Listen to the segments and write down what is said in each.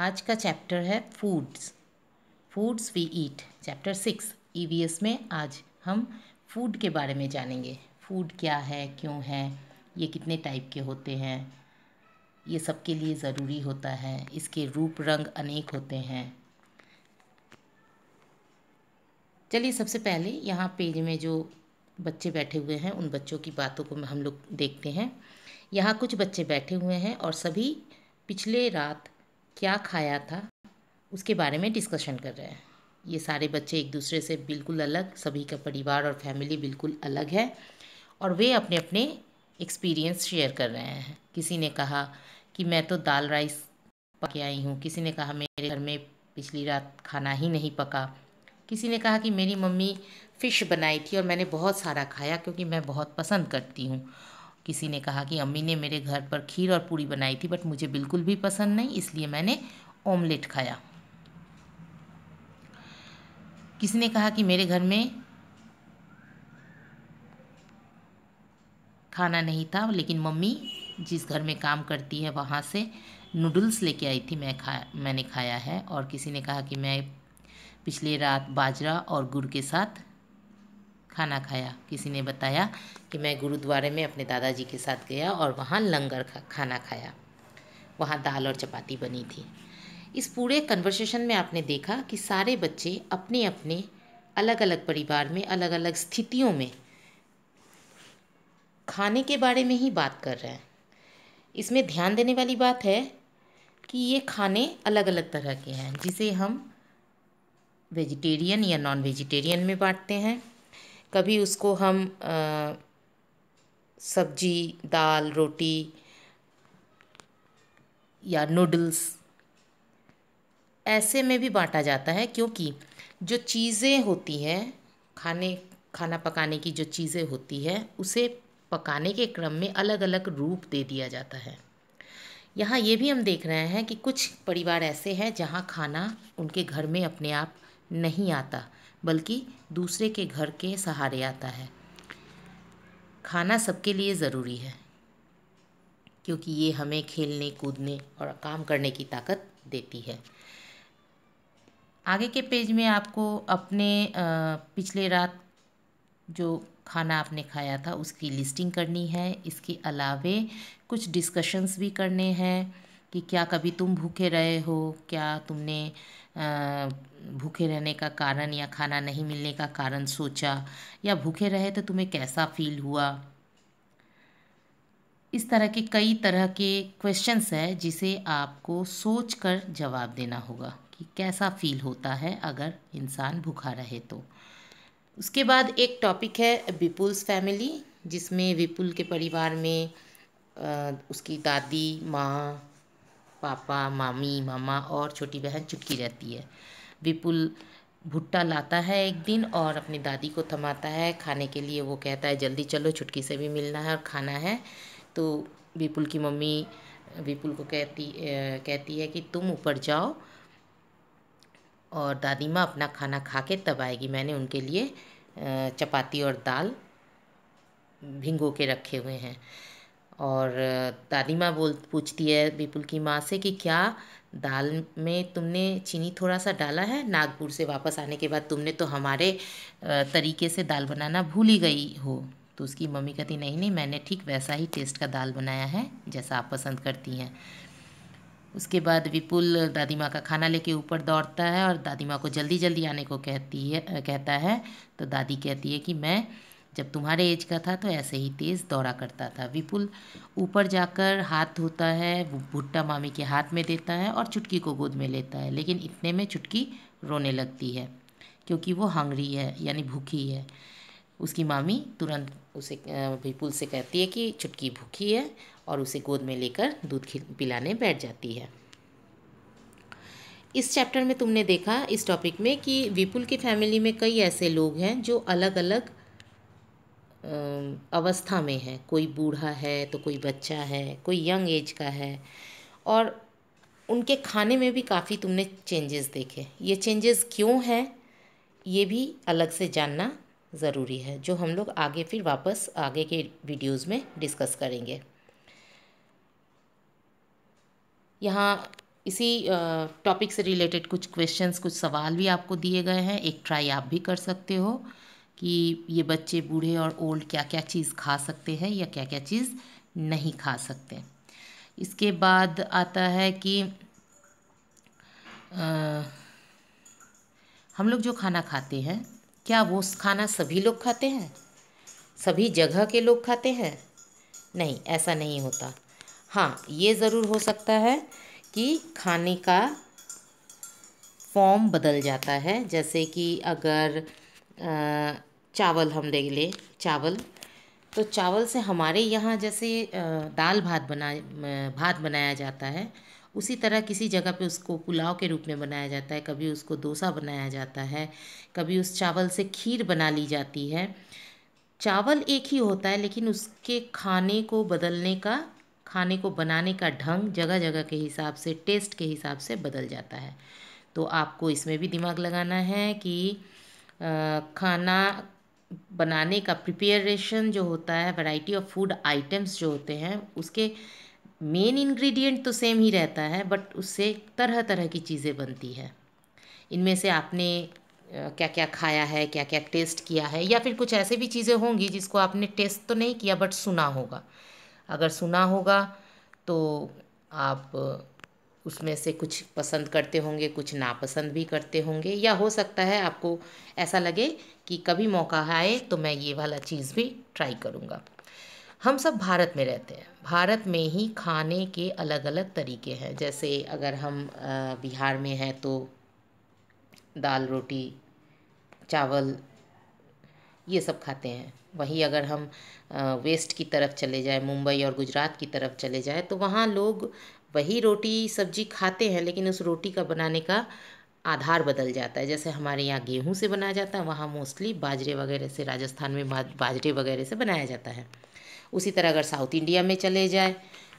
आज का चैप्टर है foods foods we eat chapter six E में आज हम फूड के बारे में जानेंगे फूड क्या है क्यों है ये कितने टाइप के होते हैं ये सबके लिए ज़रूरी होता है इसके रूप रंग अनेक होते हैं चलिए सबसे पहले यहाँ पेज में जो बच्चे बैठे हुए हैं उन बच्चों की बातों को हम लोग देखते हैं यहाँ कुछ बच्चे बैठे हुए हैं और सभी पिछले रात क्या खाया था उसके बारे में डिस्कशन कर रहे हैं ये सारे बच्चे एक दूसरे से बिल्कुल अलग सभी का परिवार और फैमिली बिल्कुल अलग है और वे अपने अपने एक्सपीरियंस शेयर कर रहे हैं किसी ने कहा कि मैं तो दाल राइस पके आई हूँ किसी ने कहा मेरे घर में पिछली रात खाना ही नहीं पका किसी ने कहा कि मेरी मम्मी फ़िश बनाई थी और मैंने बहुत सारा खाया क्योंकि मैं बहुत पसंद करती हूँ किसी ने कहा कि अम्मी ने मेरे घर पर खीर और पूरी बनाई थी बट मुझे बिल्कुल भी पसंद नहीं इसलिए मैंने ऑमलेट खाया किसी ने कहा कि मेरे घर में खाना नहीं था लेकिन मम्मी जिस घर में काम करती है वहाँ से नूडल्स लेके आई थी मैं खा मैंने खाया है और किसी ने कहा कि मैं पिछले रात बाजरा और गुड़ के साथ खाना खाया किसी ने बताया कि मैं गुरुद्वारे में अपने दादाजी के साथ गया और वहाँ लंगर खा खाना खाया वहाँ दाल और चपाती बनी थी इस पूरे कन्वर्सेशन में आपने देखा कि सारे बच्चे अपने अपने अलग अलग परिवार में अलग अलग स्थितियों में खाने के बारे में ही बात कर रहे हैं इसमें ध्यान देने वाली बात है कि ये खाने अलग अलग तरह के हैं जिसे हम वेजिटेरियन या नॉन वेजिटेरियन में बांटते हैं कभी उसको हम सब्जी दाल रोटी या नूडल्स ऐसे में भी बांटा जाता है क्योंकि जो चीज़ें होती हैं खाने खाना पकाने की जो चीज़ें होती है उसे पकाने के क्रम में अलग अलग रूप दे दिया जाता है यहाँ ये भी हम देख रहे हैं कि कुछ परिवार ऐसे हैं जहाँ खाना उनके घर में अपने आप नहीं आता बल्कि दूसरे के घर के सहारे आता है खाना सबके लिए ज़रूरी है क्योंकि ये हमें खेलने कूदने और काम करने की ताकत देती है आगे के पेज में आपको अपने पिछले रात जो खाना आपने खाया था उसकी लिस्टिंग करनी है इसके अलावे कुछ डिस्कशंस भी करने हैं कि क्या कभी तुम भूखे रहे हो क्या तुमने भूखे रहने का कारण या खाना नहीं मिलने का कारण सोचा या भूखे रहे तो तुम्हें कैसा फील हुआ इस तरह के कई तरह के क्वेश्चंस है जिसे आपको सोच कर जवाब देना होगा कि कैसा फील होता है अगर इंसान भूखा रहे तो उसके बाद एक टॉपिक है विपुल्स फैमिली जिसमें विपुल के परिवार में उसकी दादी माँ पापा मामी मामा और छोटी बहन चुटकी रहती है विपुल भुट्टा लाता है एक दिन और अपनी दादी को थमाता है खाने के लिए वो कहता है जल्दी चलो छुटकी से भी मिलना है और खाना है तो विपुल की मम्मी विपुल को कहती कहती है कि तुम ऊपर जाओ और दादी माँ अपना खाना खा के तब आएगी मैंने उनके लिए चपाती और दाल भिंगो के रखे हुए हैं और दादी माँ बोल पूछती है विपुल की माँ से कि क्या दाल में तुमने चीनी थोड़ा सा डाला है नागपुर से वापस आने के बाद तुमने तो हमारे तरीके से दाल बनाना भूल ही गई हो तो उसकी मम्मी कहती नहीं नहीं मैंने ठीक वैसा ही टेस्ट का दाल बनाया है जैसा आप पसंद करती हैं उसके बाद विपुल दादी माँ का खाना लेके ऊपर दौड़ता है और दादी माँ को जल्दी जल्दी आने को कहती है कहता है तो दादी कहती है कि मैं जब तुम्हारे एज का था तो ऐसे ही तेज़ दौड़ा करता था विपुल ऊपर जाकर हाथ धोता है वो भुट्टा मामी के हाथ में देता है और चुटकी को गोद में लेता है लेकिन इतने में चुटकी रोने लगती है क्योंकि वो हंगरी है यानी भूखी है उसकी मामी तुरंत उसे विपुल से कहती है कि चुटकी भूखी है और उसे गोद में लेकर दूध पिलाने बैठ जाती है इस चैप्टर में तुमने देखा इस टॉपिक में कि विपुल की फैमिली में कई ऐसे लोग हैं जो अलग अलग अवस्था में है कोई बूढ़ा है तो कोई बच्चा है कोई यंग एज का है और उनके खाने में भी काफ़ी तुमने चेंजेस देखे ये चेंजेस क्यों हैं ये भी अलग से जानना ज़रूरी है जो हम लोग आगे फिर वापस आगे के वीडियोस में डिस्कस करेंगे यहाँ इसी टॉपिक से रिलेटेड कुछ क्वेश्चंस कुछ सवाल भी आपको दिए गए हैं एक ट्राई आप भी कर सकते हो कि ये बच्चे बूढ़े और ओल्ड क्या क्या चीज़ खा सकते हैं या क्या क्या चीज़ नहीं खा सकते इसके बाद आता है कि आ, हम लोग जो खाना खाते हैं क्या वो खाना सभी लोग खाते हैं सभी जगह के लोग खाते हैं नहीं ऐसा नहीं होता हाँ ये ज़रूर हो सकता है कि खाने का फॉर्म बदल जाता है जैसे कि अगर चावल हम ले ले चावल तो चावल से हमारे यहाँ जैसे दाल भात बना भात बनाया जाता है उसी तरह किसी जगह पे उसको पुलाव के रूप में बनाया जाता है कभी उसको डोसा बनाया जाता है कभी उस चावल से खीर बना ली जाती है चावल एक ही होता है लेकिन उसके खाने को बदलने का खाने को बनाने का ढंग जगह जगह के हिसाब से टेस्ट के हिसाब से बदल जाता है तो आपको इसमें भी दिमाग लगाना है कि खाना बनाने का प्रिपेरेशन जो होता है वैरायटी ऑफ फूड आइटम्स जो होते हैं उसके मेन इंग्रेडिएंट तो सेम ही रहता है बट उससे तरह तरह की चीज़ें बनती है इनमें से आपने क्या क्या खाया है क्या क्या टेस्ट किया है या फिर कुछ ऐसे भी चीज़ें होंगी जिसको आपने टेस्ट तो नहीं किया बट सुना होगा अगर सुना होगा तो आप उसमें से कुछ पसंद करते होंगे कुछ नापसंद भी करते होंगे या हो सकता है आपको ऐसा लगे कि कभी मौका आए तो मैं ये वाला चीज़ भी ट्राई करूँगा हम सब भारत में रहते हैं भारत में ही खाने के अलग अलग तरीके हैं जैसे अगर हम बिहार में हैं तो दाल रोटी चावल ये सब खाते हैं वहीं अगर हम वेस्ट की तरफ चले जाएँ मुंबई और गुजरात की तरफ चले जाएँ तो वहाँ लोग वही रोटी सब्जी खाते हैं लेकिन उस रोटी का बनाने का आधार बदल जाता है जैसे हमारे यहाँ गेहूँ से बनाया जाता है वहाँ मोस्टली बाजरे वगैरह से राजस्थान में बाजरे वगैरह से बनाया जाता है उसी तरह अगर साउथ इंडिया में चले जाए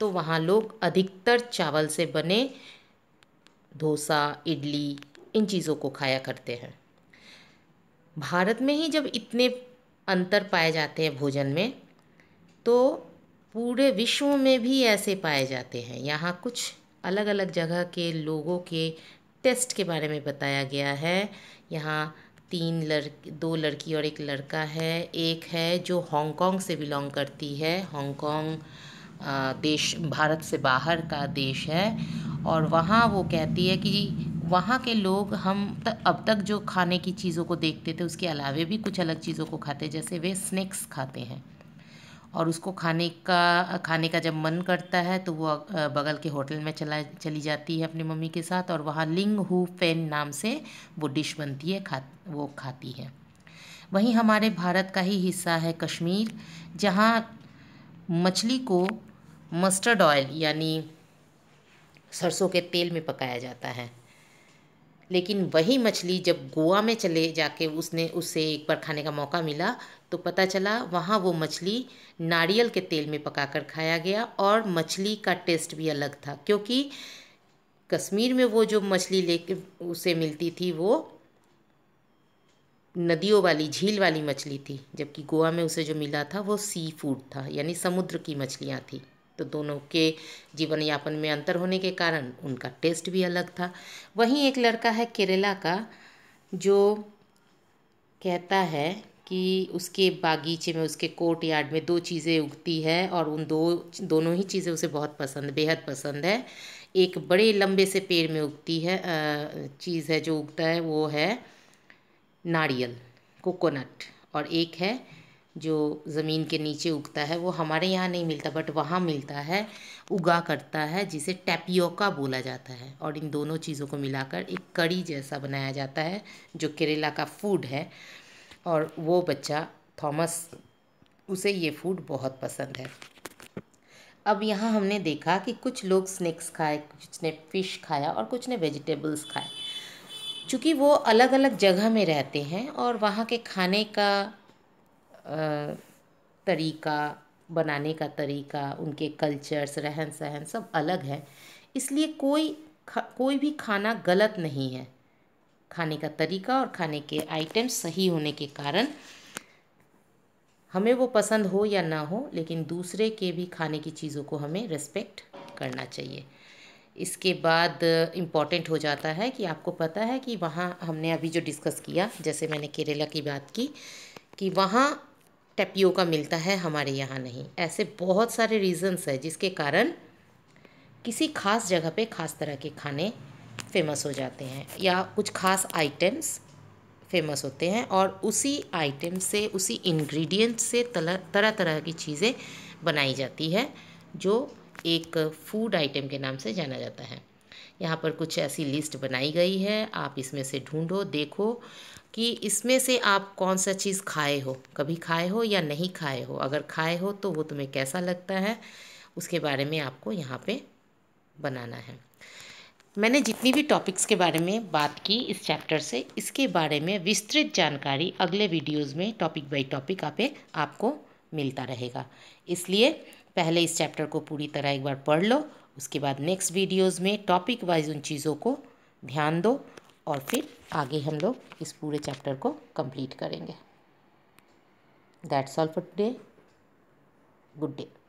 तो वहाँ लोग अधिकतर चावल से बने डोसा इडली इन चीज़ों को खाया करते हैं भारत में ही जब इतने अंतर पाए जाते हैं भोजन में तो पूरे विश्व में भी ऐसे पाए जाते हैं यहाँ कुछ अलग अलग जगह के लोगों के टेस्ट के बारे में बताया गया है यहाँ तीन लड़की दो लड़की और एक लड़का है एक है जो हांगकांग से बिलोंग करती है हांगकांग देश भारत से बाहर का देश है और वहाँ वो कहती है कि वहाँ के लोग हम त, अब तक जो खाने की चीज़ों को देखते थे उसके अलावे भी कुछ अलग चीज़ों को खाते जैसे वे स्नैक्स खाते हैं और उसको खाने का खाने का जब मन करता है तो वो बगल के होटल में चला चली जाती है अपनी मम्मी के साथ और वहाँ लिंग हु फेन नाम से वो डिश बनती है खा वो खाती है वहीं हमारे भारत का ही हिस्सा है कश्मीर जहाँ मछली को मस्टर्ड ऑयल यानी सरसों के तेल में पकाया जाता है लेकिन वही मछली जब गोवा में चले जाके उसने उसे एक बार खाने का मौका मिला तो पता चला वहाँ वो मछली नारियल के तेल में पकाकर खाया गया और मछली का टेस्ट भी अलग था क्योंकि कश्मीर में वो जो मछली ले उसे मिलती थी वो नदियों वाली झील वाली मछली थी जबकि गोवा में उसे जो मिला था वो सी फूड था यानी समुद्र की मछलियाँ थी तो दोनों के जीवन यापन में अंतर होने के कारण उनका टेस्ट भी अलग था वहीं एक लड़का है केरला का जो कहता है कि उसके बागीचे में उसके कोर्ट यार्ड में दो चीज़ें उगती है और उन दो दोनों ही चीज़ें उसे बहुत पसंद बेहद पसंद है एक बड़े लंबे से पेड़ में उगती है चीज़ है जो उगता है वो है नारियल कोकोनट और एक है जो ज़मीन के नीचे उगता है वो हमारे यहाँ नहीं मिलता बट वहाँ मिलता है उगा करता है जिसे टैपियोका बोला जाता है और इन दोनों चीज़ों को मिलाकर एक कड़ी जैसा बनाया जाता है जो केरला का फूड है और वो बच्चा थॉमस उसे ये फूड बहुत पसंद है अब यहाँ हमने देखा कि कुछ लोग स्नैक्स खाए कुछ ने फ़िश खाया और कुछ ने वेजिटेबल्स खाए चूँकि वो अलग अलग जगह में रहते हैं और वहाँ के खाने का तरीका बनाने का तरीका उनके कल्चर्स रहन सहन सब अलग है इसलिए कोई कोई भी खाना गलत नहीं है खाने का तरीका और खाने के आइटम्स सही होने के कारण हमें वो पसंद हो या ना हो लेकिन दूसरे के भी खाने की चीज़ों को हमें रेस्पेक्ट करना चाहिए इसके बाद इम्पॉर्टेंट हो जाता है कि आपको पता है कि वहाँ हमने अभी जो डिस्कस किया जैसे मैंने केरला की बात की कि वहाँ का मिलता है हमारे यहाँ नहीं ऐसे बहुत सारे रीज़न्स है जिसके कारण किसी खास जगह पे खास तरह के खाने फेमस हो जाते हैं या कुछ खास आइटम्स फेमस होते हैं और उसी आइटम से उसी इंग्रेडिएंट से तरह तरह की चीज़ें बनाई जाती है जो एक फूड आइटम के नाम से जाना जाता है यहाँ पर कुछ ऐसी लिस्ट बनाई गई है आप इसमें से ढूंढो देखो कि इसमें से आप कौन सा चीज़ खाए हो कभी खाए हो या नहीं खाए हो अगर खाए हो तो वो तुम्हें कैसा लगता है उसके बारे में आपको यहाँ पे बनाना है मैंने जितनी भी टॉपिक्स के बारे में बात की इस चैप्टर से इसके बारे में विस्तृत जानकारी अगले वीडियोज में टॉपिक बाई टॉपिक आप आपको मिलता रहेगा इसलिए पहले इस चैप्टर को पूरी तरह एक बार पढ़ लो उसके बाद नेक्स्ट वीडियोस में टॉपिक वाइज उन चीज़ों को ध्यान दो और फिर आगे हम लोग इस पूरे चैप्टर को कंप्लीट करेंगे that's all for today good day